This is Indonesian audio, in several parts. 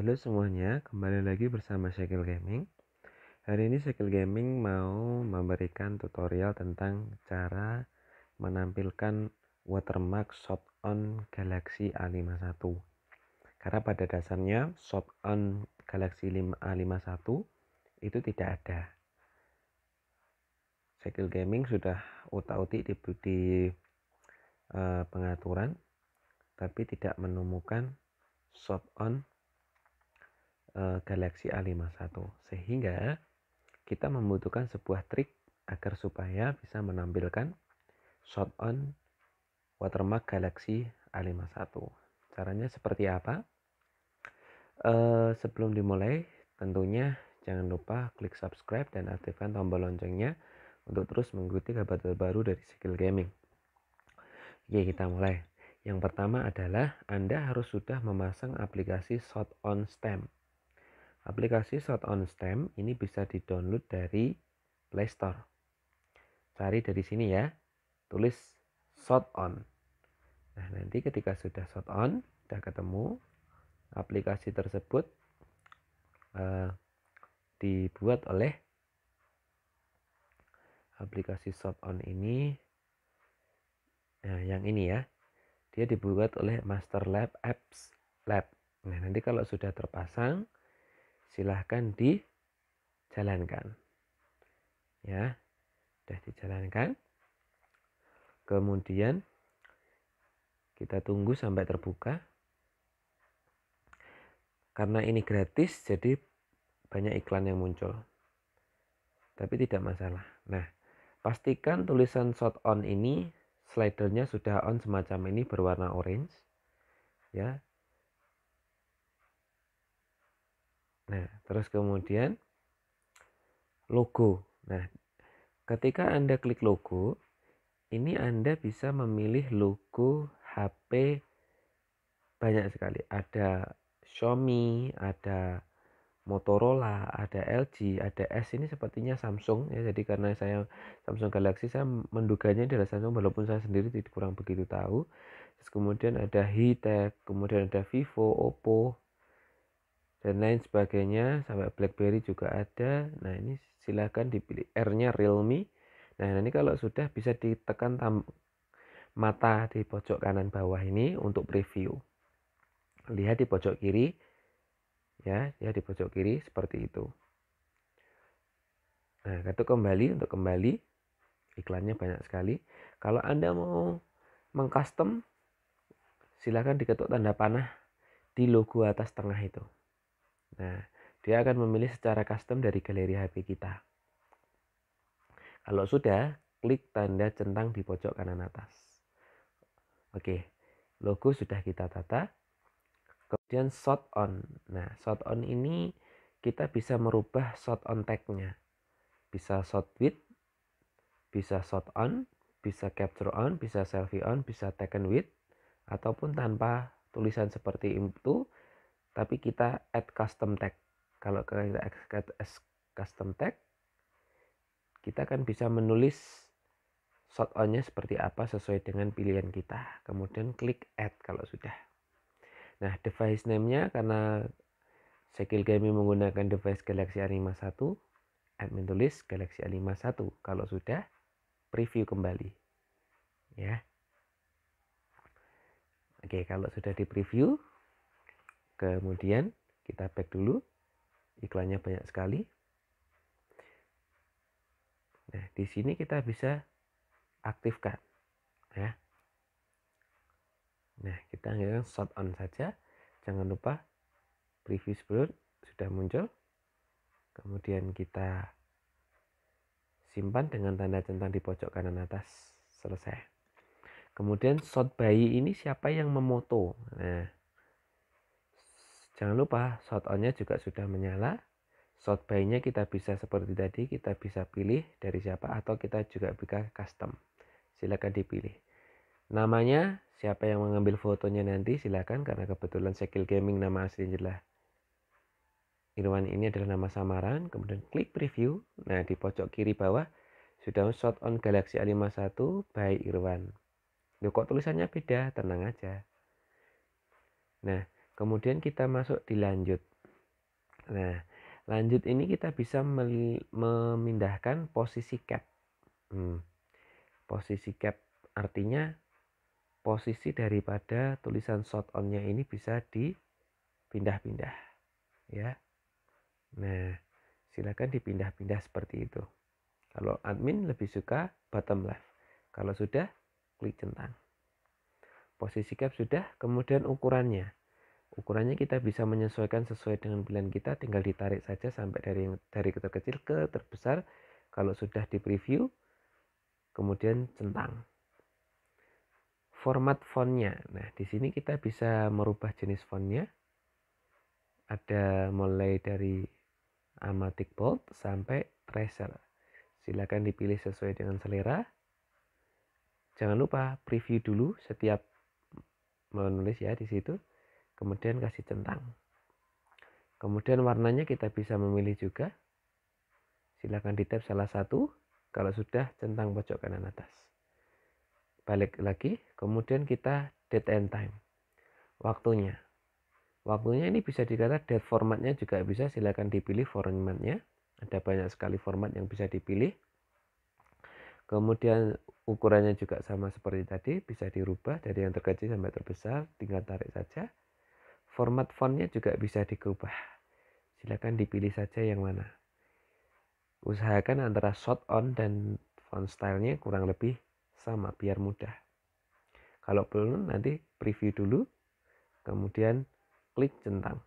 Halo semuanya, kembali lagi bersama Sekil Gaming. Hari ini Sekil Gaming mau memberikan tutorial tentang cara menampilkan watermark shot on Galaxy A51. Karena pada dasarnya shot on Galaxy A51 itu tidak ada. Sekil Gaming sudah uta-uti di, di uh, pengaturan tapi tidak menemukan shot on Eh, Galaxy A51 sehingga kita membutuhkan sebuah trik agar supaya bisa menampilkan shot on watermark Galaxy A51 caranya seperti apa e, sebelum dimulai tentunya jangan lupa klik subscribe dan aktifkan tombol loncengnya untuk terus mengikuti kabar terbaru dari Skill Gaming Oke kita mulai yang pertama adalah Anda harus sudah memasang aplikasi Shot on Stamp Aplikasi Shot on Stem ini bisa di-download dari Play Store. Cari dari sini ya, tulis Shot on. Nah, nanti ketika sudah Shot on, sudah ketemu aplikasi tersebut eh, dibuat oleh aplikasi Shot on ini. Nah, yang ini ya. Dia dibuat oleh Master Lab Apps Lab. Nah, nanti kalau sudah terpasang, silahkan dijalankan. Ya, sudah dijalankan. Kemudian kita tunggu sampai terbuka. Karena ini gratis, jadi banyak iklan yang muncul. Tapi tidak masalah. Nah, pastikan tulisan shot on ini slidernya sudah on semacam ini berwarna orange. Ya, Nah, terus kemudian logo. Nah, ketika Anda klik logo, ini Anda bisa memilih logo HP banyak sekali. Ada Xiaomi, ada Motorola, ada LG, ada S ini sepertinya Samsung ya. Jadi karena saya Samsung Galaxy saya menduganya adalah Samsung walaupun saya sendiri tidak kurang begitu tahu. Terus kemudian ada Hitek, kemudian ada Vivo, Oppo, dan lain sebagainya sampai BlackBerry juga ada nah ini silahkan dipilih R nya Realme nah, nah ini kalau sudah bisa ditekan tam mata di pojok kanan bawah ini untuk preview lihat di pojok kiri ya ya di pojok kiri seperti itu nah itu kembali untuk kembali iklannya banyak sekali kalau anda mau mengcustom silahkan diketuk tanda panah di logo atas tengah itu Nah, dia akan memilih secara custom dari galeri HP kita. Kalau sudah, klik tanda centang di pojok kanan atas. Oke, logo sudah kita tata. Kemudian shot on. Nah, shot on ini kita bisa merubah shot on tag-nya. Bisa shot with, bisa shot on, bisa capture on, bisa selfie on, bisa taken with, ataupun tanpa tulisan seperti itu tapi kita add custom tag kalau kita add custom tag kita akan bisa menulis short on-nya seperti apa sesuai dengan pilihan kita kemudian klik add kalau sudah nah device name-nya karena Sekil kami menggunakan device Galaxy A51 admin tulis Galaxy A51 kalau sudah preview kembali ya Oke, kalau sudah di preview, Kemudian kita back dulu. Iklannya banyak sekali. Nah, di sini kita bisa aktifkan ya. Nah, kita anggarkan shot on saja. Jangan lupa preview sebelum sudah muncul. Kemudian kita simpan dengan tanda centang di pojok kanan atas. Selesai. Kemudian shot bayi ini siapa yang memoto? Nah, Jangan lupa shot on-nya juga sudah menyala. Shot by nya kita bisa seperti tadi, kita bisa pilih dari siapa atau kita juga bisa custom. Silakan dipilih. Namanya, siapa yang mengambil fotonya nanti silakan karena kebetulan Sekil Gaming nama aslinya adalah Irwan ini adalah nama samaran, kemudian klik preview. Nah, di pojok kiri bawah sudah shot on Galaxy A51 by Irwan. Loh kok tulisannya beda, tenang aja. Nah, Kemudian kita masuk di lanjut. Nah, lanjut ini kita bisa memindahkan posisi cap. Hmm. Posisi cap artinya posisi daripada tulisan short on-nya ini bisa dipindah-pindah. Ya. Nah, silakan dipindah-pindah seperti itu. Kalau admin lebih suka bottom left. Kalau sudah klik centang. Posisi cap sudah, kemudian ukurannya. Ukurannya kita bisa menyesuaikan sesuai dengan pilihan kita, tinggal ditarik saja sampai dari dari terkecil ke terbesar. Kalau sudah di preview, kemudian centang. Format fontnya, nah di sini kita bisa merubah jenis fontnya. Ada mulai dari Amatic Bold sampai Tracer. Silakan dipilih sesuai dengan selera. Jangan lupa preview dulu setiap menulis ya di situ kemudian kasih centang. Kemudian warnanya kita bisa memilih juga. Silakan di tab salah satu kalau sudah centang pojok kanan atas. Balik lagi, kemudian kita date and time. Waktunya. Waktunya ini bisa dikata date formatnya juga bisa silakan dipilih formatnya. Ada banyak sekali format yang bisa dipilih. Kemudian ukurannya juga sama seperti tadi, bisa dirubah dari yang terkecil sampai terbesar, tinggal tarik saja. Format fontnya juga bisa diubah. Silakan dipilih saja yang mana. Usahakan antara short on dan font stylenya kurang lebih sama biar mudah. Kalau belum nanti preview dulu, kemudian klik centang.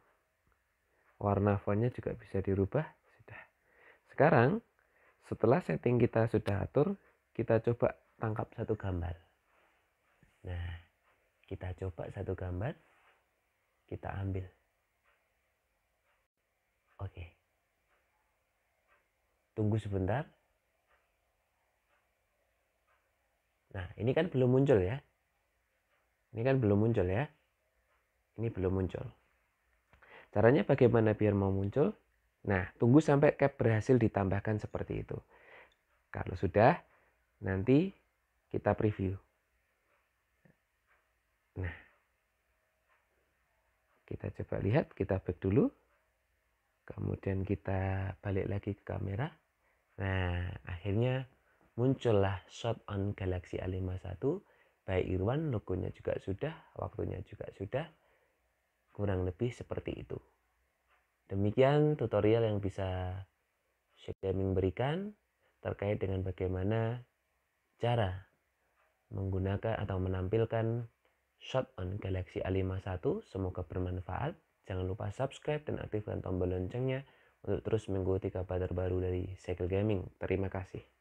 Warna fontnya juga bisa dirubah. Sudah. Sekarang setelah setting kita sudah atur, kita coba tangkap satu gambar. Nah, kita coba satu gambar kita ambil. Oke. Tunggu sebentar. Nah, ini kan belum muncul ya. Ini kan belum muncul ya. Ini belum muncul. Caranya bagaimana biar mau muncul? Nah, tunggu sampai cap berhasil ditambahkan seperti itu. Kalau sudah, nanti kita preview. Kita coba lihat, kita back dulu. Kemudian kita balik lagi ke kamera. Nah, akhirnya muncullah shot on Galaxy A51 by Irwan, logonya juga sudah, waktunya juga sudah. Kurang lebih seperti itu. Demikian tutorial yang bisa Syekh berikan terkait dengan bagaimana cara menggunakan atau menampilkan Shot on Galaxy A51. Semoga bermanfaat. Jangan lupa subscribe dan aktifkan tombol loncengnya untuk terus mengikuti kabar terbaru dari Cycle Gaming. Terima kasih.